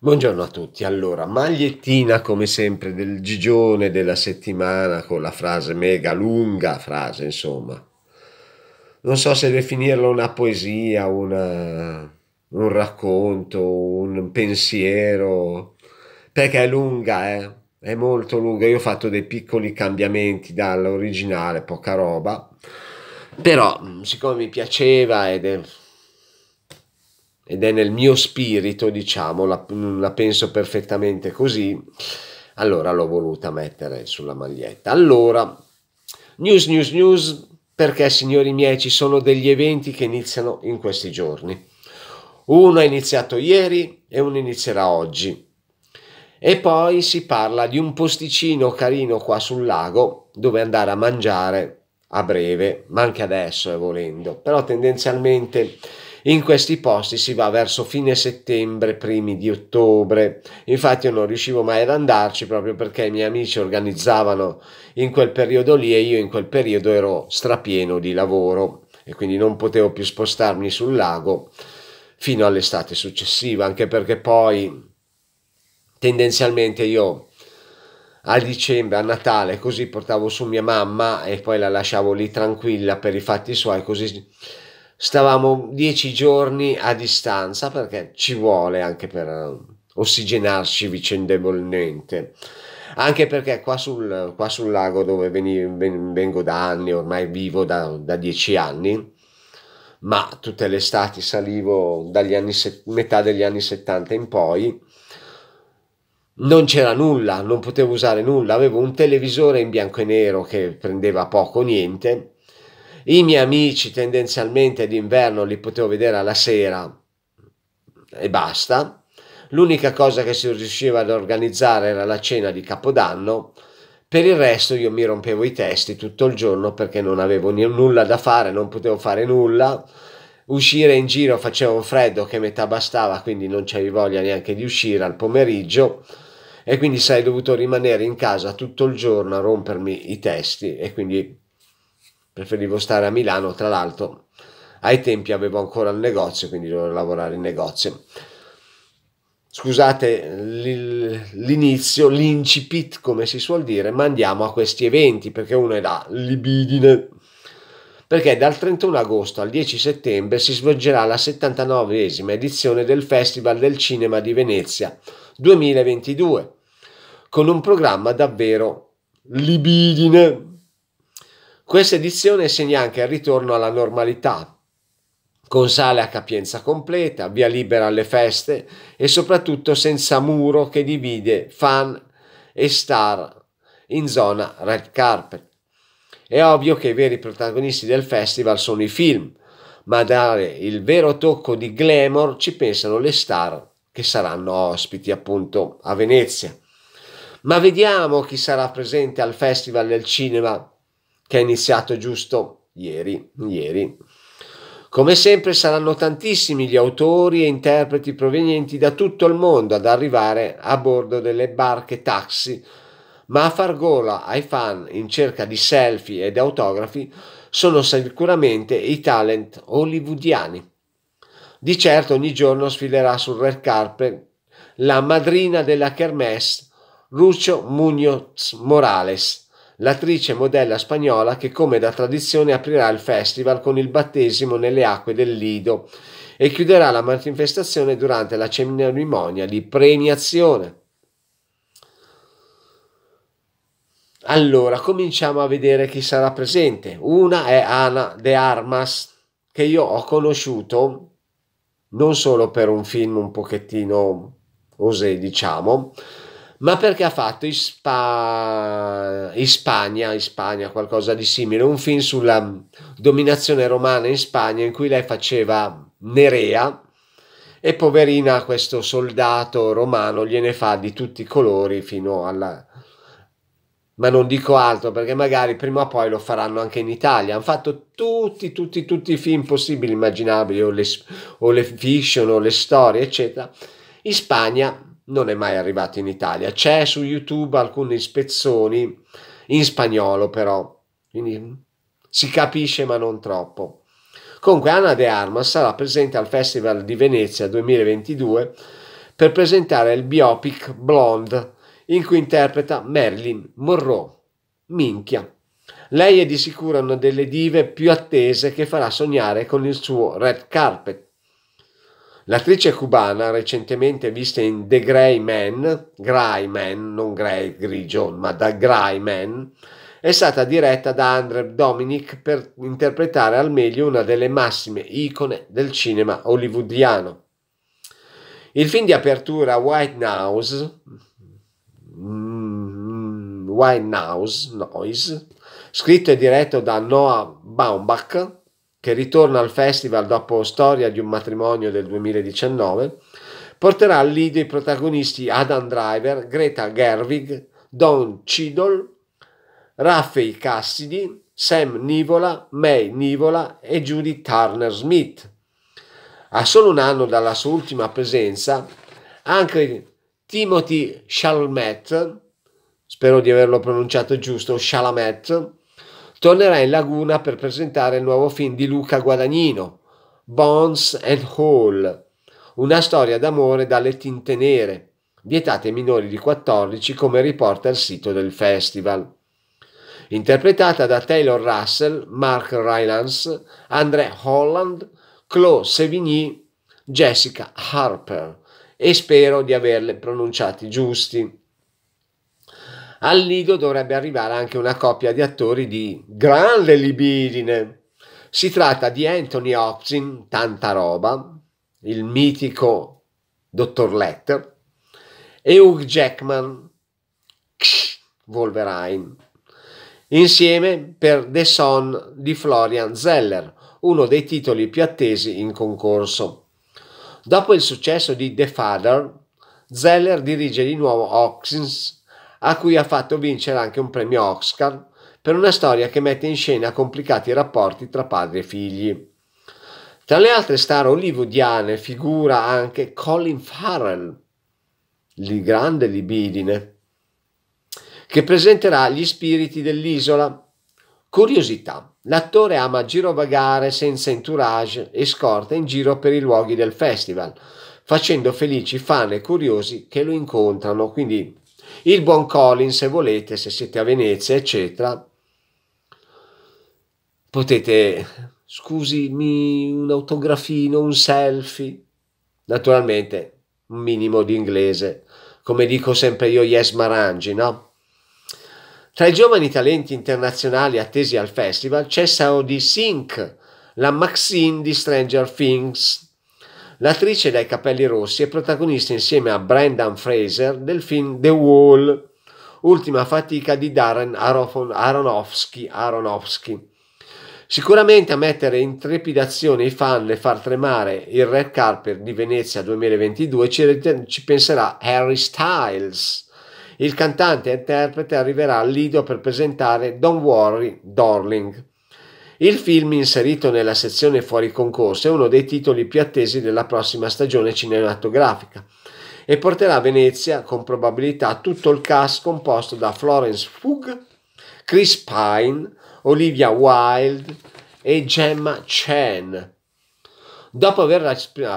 Buongiorno a tutti, allora magliettina come sempre del gigione della settimana con la frase mega lunga, frase insomma, non so se definirla una poesia, una, un racconto, un pensiero, perché è lunga, eh? è molto lunga, io ho fatto dei piccoli cambiamenti dall'originale, poca roba, però siccome mi piaceva ed è ed è nel mio spirito, diciamo, la, la penso perfettamente così, allora l'ho voluta mettere sulla maglietta. Allora, news, news, news, perché signori miei ci sono degli eventi che iniziano in questi giorni. Uno è iniziato ieri e uno inizierà oggi. E poi si parla di un posticino carino qua sul lago dove andare a mangiare a breve, ma anche adesso eh, volendo. Però tendenzialmente in questi posti si va verso fine settembre, primi di ottobre. Infatti io non riuscivo mai ad andarci proprio perché i miei amici organizzavano in quel periodo lì e io in quel periodo ero strapieno di lavoro e quindi non potevo più spostarmi sul lago fino all'estate successiva, anche perché poi tendenzialmente io a dicembre, a Natale, così portavo su mia mamma e poi la lasciavo lì tranquilla per i fatti suoi, così stavamo dieci giorni a distanza perché ci vuole anche per eh, ossigenarci vicendevolmente anche perché qua sul, qua sul lago dove venivo, vengo da anni ormai vivo da, da dieci anni ma tutte le estati salivo dagli anni metà degli anni 70 in poi non c'era nulla, non potevo usare nulla, avevo un televisore in bianco e nero che prendeva poco niente i miei amici tendenzialmente d'inverno li potevo vedere alla sera e basta. L'unica cosa che si riusciva ad organizzare era la cena di Capodanno. Per il resto io mi rompevo i testi tutto il giorno perché non avevo nulla da fare, non potevo fare nulla. Uscire in giro faceva un freddo che metà bastava, quindi non c'avevi voglia neanche di uscire al pomeriggio e quindi sarei dovuto rimanere in casa tutto il giorno a rompermi i testi e quindi preferivo stare a Milano, tra l'altro ai tempi avevo ancora il negozio, quindi dovevo lavorare in negozio. Scusate l'inizio, l'incipit come si suol dire, ma andiamo a questi eventi perché uno è la libidine. Perché dal 31 agosto al 10 settembre si svolgerà la 79esima edizione del Festival del Cinema di Venezia 2022, con un programma davvero libidine questa edizione segna anche il ritorno alla normalità, con sale a capienza completa, via libera alle feste e soprattutto senza muro che divide fan e star in zona red carpet. È ovvio che i veri protagonisti del festival sono i film, ma a dare il vero tocco di glamour ci pensano le star che saranno ospiti appunto a Venezia. Ma vediamo chi sarà presente al Festival del Cinema che è iniziato giusto ieri, ieri. Come sempre saranno tantissimi gli autori e interpreti provenienti da tutto il mondo ad arrivare a bordo delle barche taxi, ma a far gola ai fan in cerca di selfie ed autografi sono sicuramente i talent hollywoodiani. Di certo ogni giorno sfilerà sul red carpet la madrina della kermesse, Lucio Muñoz Morales, l'attrice modella spagnola che come da tradizione aprirà il festival con il battesimo nelle acque del Lido e chiuderà la manifestazione durante la cerimonia di premiazione. Allora, cominciamo a vedere chi sarà presente. Una è Ana de Armas, che io ho conosciuto non solo per un film un pochettino osè, diciamo, ma perché ha fatto in, Spa... in, Spagna, in Spagna qualcosa di simile, un film sulla mm, dominazione romana in Spagna in cui lei faceva Nerea e poverina questo soldato romano gliene fa di tutti i colori fino alla... Ma non dico altro perché magari prima o poi lo faranno anche in Italia. Hanno fatto tutti, tutti, tutti i film possibili, immaginabili, o le, o le fiction, o le storie, eccetera. In Spagna non è mai arrivato in Italia. C'è su YouTube alcuni spezzoni in spagnolo però, quindi si capisce ma non troppo. Comunque Anna De Armas sarà presente al Festival di Venezia 2022 per presentare il biopic Blonde in cui interpreta Marilyn Monroe. Minchia. Lei è di sicuro una delle dive più attese che farà sognare con il suo red carpet L'attrice cubana, recentemente vista in The Grey Man, Grey Man, non Grey Grigio, ma da Grey Man, è stata diretta da Andre Dominic per interpretare al meglio una delle massime icone del cinema hollywoodiano. Il film di apertura White House, mm, mm, White House Noise, scritto e diretto da Noah Baumbach, che ritorna al festival dopo Storia di un matrimonio del 2019, porterà al lido i protagonisti Adam Driver, Greta Gerwig, Don Cidol, Raffei Cassidy, Sam Nivola, May Nivola e Judy Turner Smith. A solo un anno dalla sua ultima presenza, anche Timothy Chalmette, spero di averlo pronunciato giusto, Chalamet, tornerà in Laguna per presentare il nuovo film di Luca Guadagnino, Bones and Hall, una storia d'amore dalle tinte nere, vietate ai minori di 14 come riporta il sito del festival. Interpretata da Taylor Russell, Mark Rylance, André Holland, Chloe Sevigny, Jessica Harper e spero di averle pronunciati giusti. Al nido dovrebbe arrivare anche una coppia di attori di grande libidine. Si tratta di Anthony Oxin, tanta roba, il mitico Dottor Letter, e Hugh Jackman, Ksh, Wolverine, insieme per The Son di Florian Zeller, uno dei titoli più attesi in concorso. Dopo il successo di The Father, Zeller dirige di nuovo Oxins a cui ha fatto vincere anche un premio Oscar per una storia che mette in scena complicati rapporti tra padre e figli. Tra le altre star hollywoodiane figura anche Colin Farrell, il grande libidine, che presenterà gli spiriti dell'isola. Curiosità, l'attore ama girovagare senza entourage e scorta in giro per i luoghi del festival, facendo felici fan e curiosi che lo incontrano, quindi il buon Colin, se volete, se siete a Venezia, eccetera, potete, scusami, un autografino, un selfie, naturalmente un minimo di inglese, come dico sempre io, yes marangi, no? Tra i giovani talenti internazionali attesi al festival c'è Saudi Sink, la Maxine di Stranger Things, L'attrice dai capelli rossi è protagonista insieme a Brendan Fraser del film The Wall, ultima fatica di Darren Aronofsky. Aronofsky. Sicuramente a mettere in trepidazione i fan e far tremare il red carpet di Venezia 2022 ci, ci penserà Harry Styles. Il cantante e interprete arriverà al Lido per presentare Don't Worry, Darling, il film, inserito nella sezione fuori concorso, è uno dei titoli più attesi della prossima stagione cinematografica e porterà a Venezia con probabilità tutto il cast composto da Florence Pugh, Chris Pine, Olivia Wilde e Gemma Chen. Dopo aver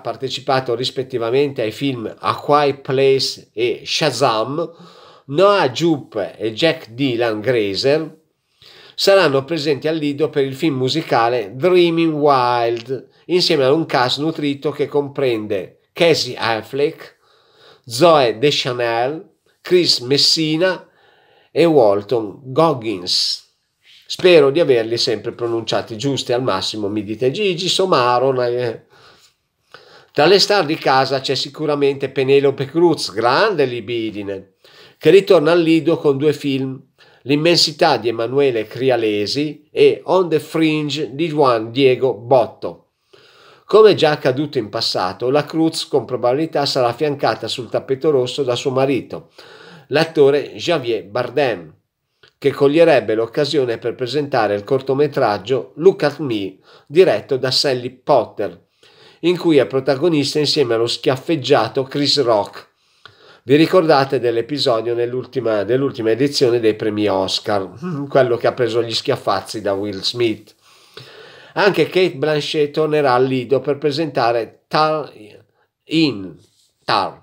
partecipato rispettivamente ai film A Quiet Place e Shazam, Noah Jupe e Jack Dylan Grazer saranno presenti al Lido per il film musicale Dreaming Wild, insieme ad un cast nutrito che comprende Casey Affleck, Zoe Deschanel, Chris Messina e Walton Goggins. Spero di averli sempre pronunciati giusti, al massimo mi dite Gigi, Somaro. Tra eh. le star di casa c'è sicuramente Penelope Cruz, grande libidine, che ritorna al Lido con due film L'immensità di Emanuele Crialesi e On the Fringe di Juan Diego Botto. Come già accaduto in passato, la Cruz con probabilità sarà affiancata sul tappeto rosso da suo marito, l'attore Javier Bardem, che coglierebbe l'occasione per presentare il cortometraggio Look at Me, diretto da Sally Potter, in cui è protagonista insieme allo schiaffeggiato Chris Rock, vi ricordate dell'episodio dell'ultima edizione dei premi Oscar, mm, quello che ha preso gli schiaffazzi da Will Smith. Anche Kate Blanchet tornerà al Lido per presentare Tar in Tar,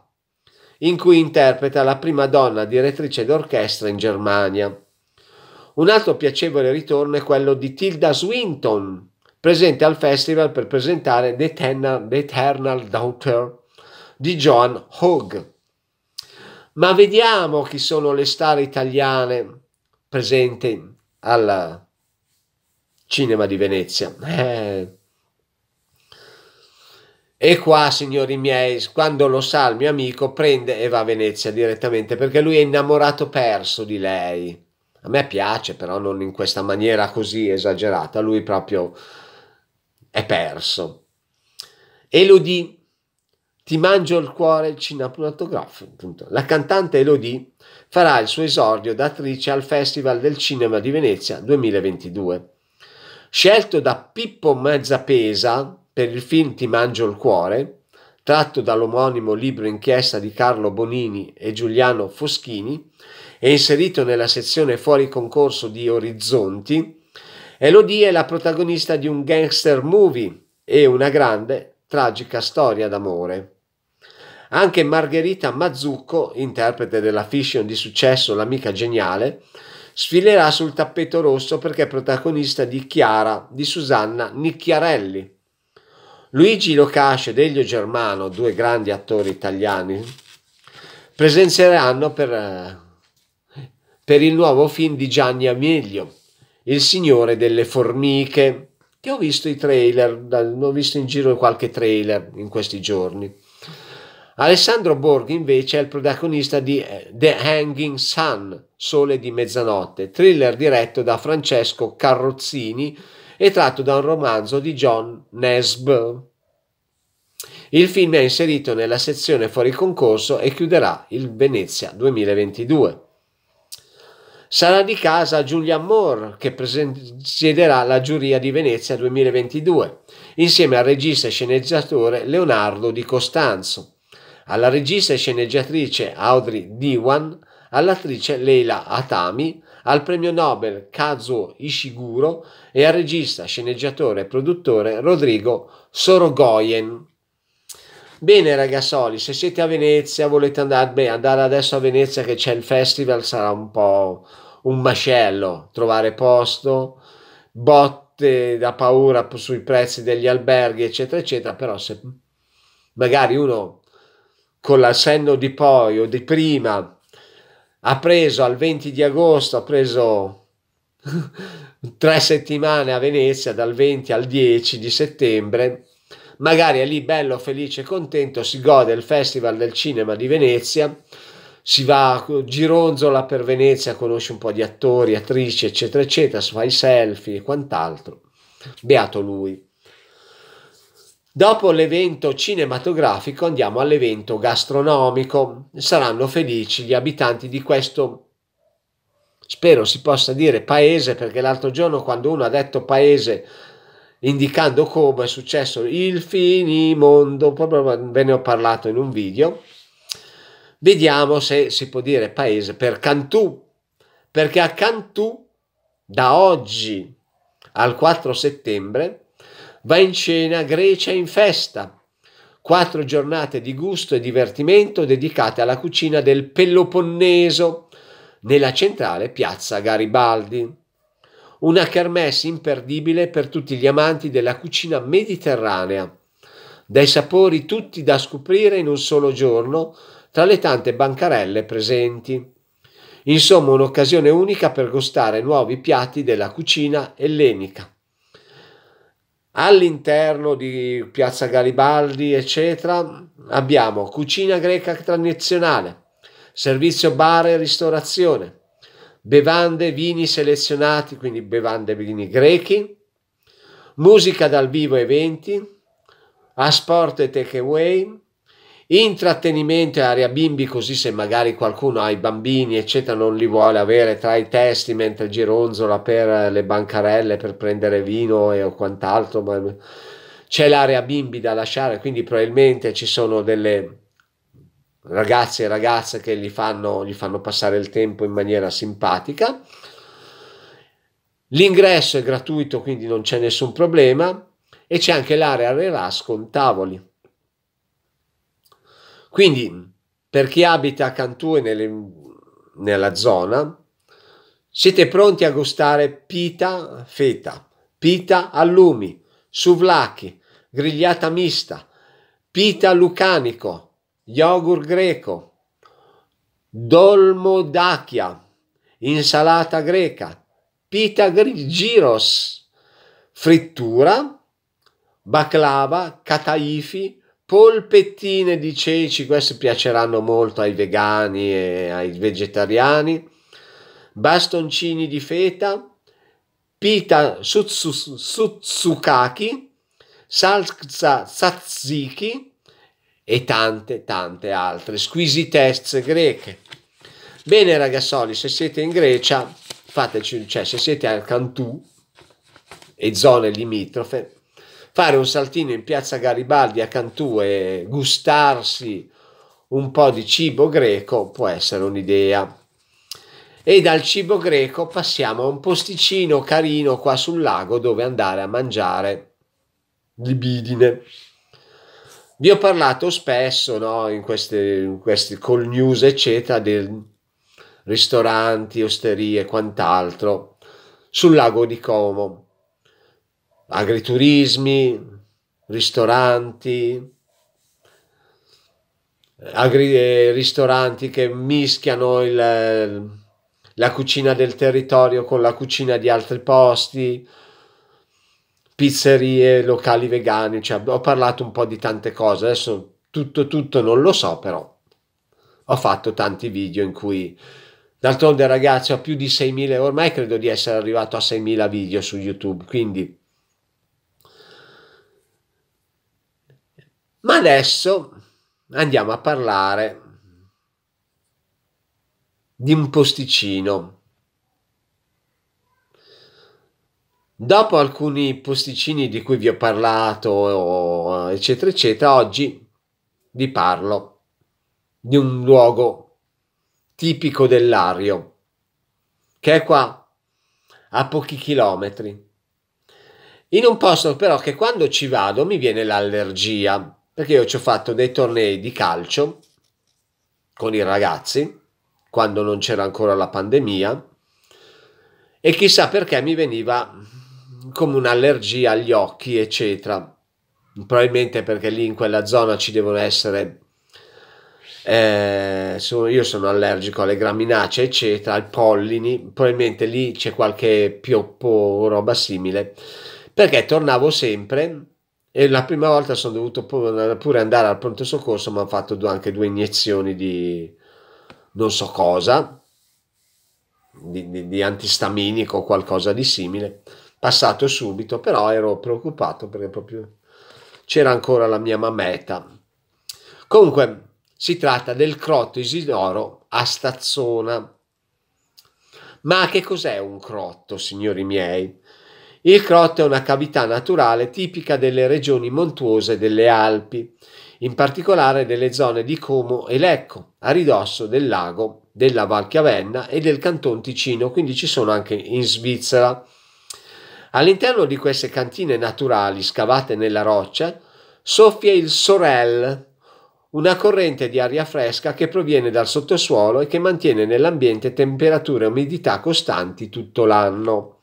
in cui interpreta la prima donna direttrice d'orchestra in Germania. Un altro piacevole ritorno è quello di Tilda Swinton, presente al festival per presentare The Eternal, The Eternal Daughter di Joan Hogg ma vediamo chi sono le star italiane presenti al cinema di Venezia. Eh. E qua, signori miei, quando lo sa il mio amico, prende e va a Venezia direttamente perché lui è innamorato perso di lei. A me piace, però non in questa maniera così esagerata. Lui proprio è perso. Elodie ti mangio il cuore, il cinap La cantante Elodie farà il suo esordio da attrice al Festival del Cinema di Venezia 2022. Scelto da Pippo Mezzapesa per il film Ti mangio il cuore, tratto dall'omonimo libro inchiesta di Carlo Bonini e Giuliano Foschini e inserito nella sezione fuori concorso di Orizzonti, Elodie è la protagonista di un gangster movie e una grande, tragica storia d'amore. Anche Margherita Mazzucco, interprete della fiction di successo L'amica geniale, sfilerà sul tappeto rosso perché è protagonista di Chiara di Susanna Nicchiarelli. Luigi Locascio ed Elio Germano, due grandi attori italiani, presenzieranno per, per il nuovo film di Gianni Amelio, Il Signore delle Formiche, che ho visto i trailer, ho visto in giro qualche trailer in questi giorni. Alessandro Borg invece è il protagonista di eh, The Hanging Sun, Sole di mezzanotte, thriller diretto da Francesco Carrozzini e tratto da un romanzo di John Nesb. Il film è inserito nella sezione fuori concorso e chiuderà il Venezia 2022. Sarà di casa Giulia Moore che presiederà la giuria di Venezia 2022 insieme al regista e sceneggiatore Leonardo Di Costanzo alla regista e sceneggiatrice Audrey Diwan, all'attrice Leila Atami, al premio Nobel Kazuo Ishiguro e al regista, sceneggiatore e produttore Rodrigo Sorogoyen. Bene ragazzoli, se siete a Venezia, volete andare, beh, andare adesso a Venezia che c'è il festival sarà un po' un macello, trovare posto, botte da paura sui prezzi degli alberghi, eccetera, eccetera, però se magari uno con l'assenno di poi o di prima, ha preso al 20 di agosto, ha preso tre settimane a Venezia, dal 20 al 10 di settembre, magari è lì bello, felice e contento, si gode il Festival del Cinema di Venezia, si va, gironzola per Venezia, conosce un po' di attori, attrici, eccetera, eccetera, si fa i selfie e quant'altro. Beato lui. Dopo l'evento cinematografico andiamo all'evento gastronomico. Saranno felici gli abitanti di questo, spero si possa dire paese, perché l'altro giorno quando uno ha detto paese indicando Como è successo il finimondo, proprio ve ne ho parlato in un video. Vediamo se si può dire paese per Cantù, perché a Cantù da oggi al 4 settembre va in cena Grecia in festa. Quattro giornate di gusto e divertimento dedicate alla cucina del Peloponneso nella centrale piazza Garibaldi. Una kermesse imperdibile per tutti gli amanti della cucina mediterranea, dai sapori tutti da scoprire in un solo giorno tra le tante bancarelle presenti. Insomma, un'occasione unica per gustare nuovi piatti della cucina ellenica all'interno di Piazza Garibaldi, eccetera, abbiamo cucina greca tradizionale, servizio bar e ristorazione, bevande, vini selezionati, quindi bevande e vini grechi, musica dal vivo eventi, asport e take away, intrattenimento e area bimbi così se magari qualcuno ha i bambini eccetera non li vuole avere tra i testi mentre gironzola per le bancarelle per prendere vino e quant'altro ma c'è l'area bimbi da lasciare quindi probabilmente ci sono delle ragazze e ragazze che gli fanno, gli fanno passare il tempo in maniera simpatica l'ingresso è gratuito quindi non c'è nessun problema e c'è anche l'area relax con tavoli quindi per chi abita a Cantù e nelle, nella zona, siete pronti a gustare pita feta, pita allumi, suvlaki, grigliata mista, pita lucanico, yogurt greco, dolmo d'acchia, insalata greca, pita giros, frittura, baklava, kataifi, polpettine di ceci, queste piaceranno molto ai vegani e ai vegetariani, bastoncini di feta, pita sutsu, sutsukaki, salsa tzatziki e tante tante altre squisitezze greche. Bene ragazzoli, se siete in Grecia, fateci, cioè se siete al Cantù e zone limitrofe, fare un saltino in piazza Garibaldi a Cantù e gustarsi un po' di cibo greco può essere un'idea. E dal cibo greco passiamo a un posticino carino qua sul lago dove andare a mangiare libidine. Vi ho parlato spesso no, in, queste, in questi call news, eccetera, del ristoranti, osterie e quant'altro sul lago di Como agriturismi, ristoranti, agri- eh, ristoranti che mischiano il, la cucina del territorio con la cucina di altri posti, pizzerie, locali vegani, cioè ho parlato un po' di tante cose, adesso tutto tutto non lo so però ho fatto tanti video in cui d'altronde ragazzi ho più di 6.000, ormai credo di essere arrivato a 6.000 video su YouTube, quindi Ma adesso andiamo a parlare di un posticino. Dopo alcuni posticini di cui vi ho parlato, eccetera, eccetera, oggi vi parlo di un luogo tipico dell'Ario, che è qua, a pochi chilometri. In un posto però che quando ci vado mi viene l'allergia, perché io ci ho fatto dei tornei di calcio con i ragazzi quando non c'era ancora la pandemia e chissà perché mi veniva come un'allergia agli occhi, eccetera. Probabilmente perché lì in quella zona ci devono essere. Eh, sono, io sono allergico alle graminacee, eccetera, ai pollini. Probabilmente lì c'è qualche pioppo o roba simile. Perché tornavo sempre e la prima volta sono dovuto pure andare al pronto soccorso, mi hanno fatto due, anche due iniezioni di non so cosa, di, di, di antistaminico o qualcosa di simile. Passato subito, però ero preoccupato perché proprio c'era ancora la mia mameta. Comunque, si tratta del crotto Isidoro a Stazzona. Ma che cos'è un crotto, signori miei? Il Crotto è una cavità naturale tipica delle regioni montuose delle Alpi, in particolare delle zone di Como e Lecco, a ridosso del lago della Val Chiavenna e del Canton Ticino, quindi ci sono anche in Svizzera. All'interno di queste cantine naturali scavate nella roccia soffia il Sorel, una corrente di aria fresca che proviene dal sottosuolo e che mantiene nell'ambiente temperature e umidità costanti tutto l'anno.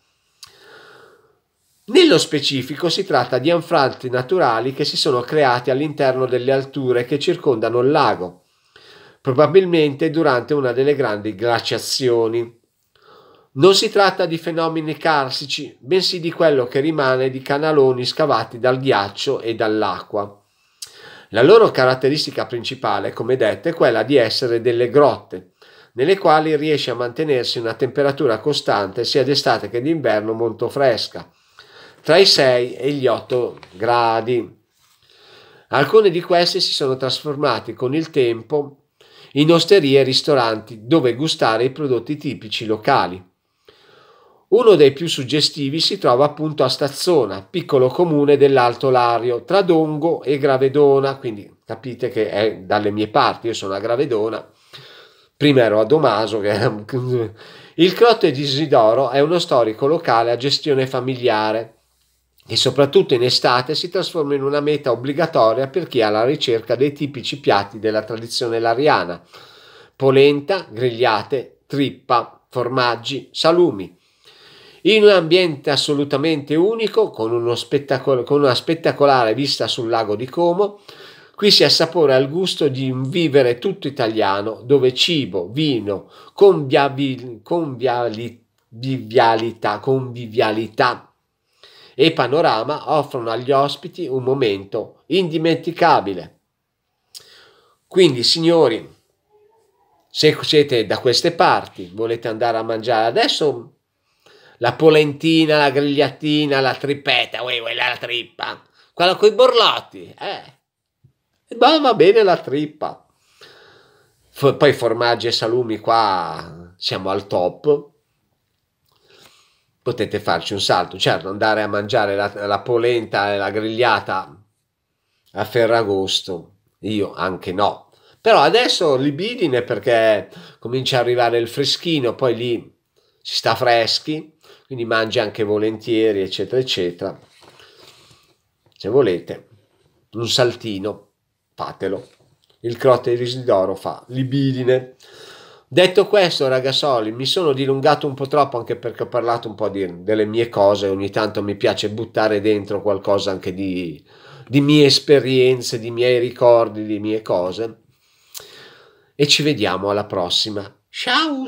Nello specifico si tratta di anfratti naturali che si sono creati all'interno delle alture che circondano il lago, probabilmente durante una delle grandi glaciazioni. Non si tratta di fenomeni carsici, bensì di quello che rimane di canaloni scavati dal ghiaccio e dall'acqua. La loro caratteristica principale, come detto, è quella di essere delle grotte, nelle quali riesce a mantenersi una temperatura costante sia d'estate che d'inverno molto fresca tra i 6 e gli 8 gradi. Alcune di queste si sono trasformate con il tempo in osterie e ristoranti dove gustare i prodotti tipici locali. Uno dei più suggestivi si trova appunto a Stazzona, piccolo comune dell'Alto Lario, tra Dongo e Gravedona, quindi capite che è dalle mie parti, io sono a Gravedona, prima ero a Domaso. Che Il Crotto di Isidoro è uno storico locale a gestione familiare, e soprattutto in estate si trasforma in una meta obbligatoria per chi ha la ricerca dei tipici piatti della tradizione lariana. Polenta, grigliate, trippa, formaggi, salumi. In un ambiente assolutamente unico, con, uno spettacol- con una spettacolare vista sul lago di Como, qui si assapora il gusto di un vivere tutto italiano, dove cibo, vino, convivialità, convivialità e Panorama offrono agli ospiti un momento indimenticabile. Quindi, signori, se siete da queste parti, volete andare a mangiare adesso la polentina, la grigliatina, la trippetta, uè, uè, la trippa, quella con i borlotti, eh. Ma va bene la trippa. F- poi formaggi e salumi qua siamo al top potete farci un salto. Certo, andare a mangiare la, la polenta e la grigliata a Ferragosto, io anche no. Però adesso libidine perché comincia a arrivare il freschino, poi lì si sta freschi, quindi mangi anche volentieri, eccetera, eccetera. Se volete un saltino, fatelo. Il crotte di Isidoro fa libidine. Detto questo, ragazzoli, mi sono dilungato un po' troppo anche perché ho parlato un po' di, delle mie cose. Ogni tanto mi piace buttare dentro qualcosa anche di, di mie esperienze, di miei ricordi, di mie cose. E ci vediamo alla prossima. Ciao!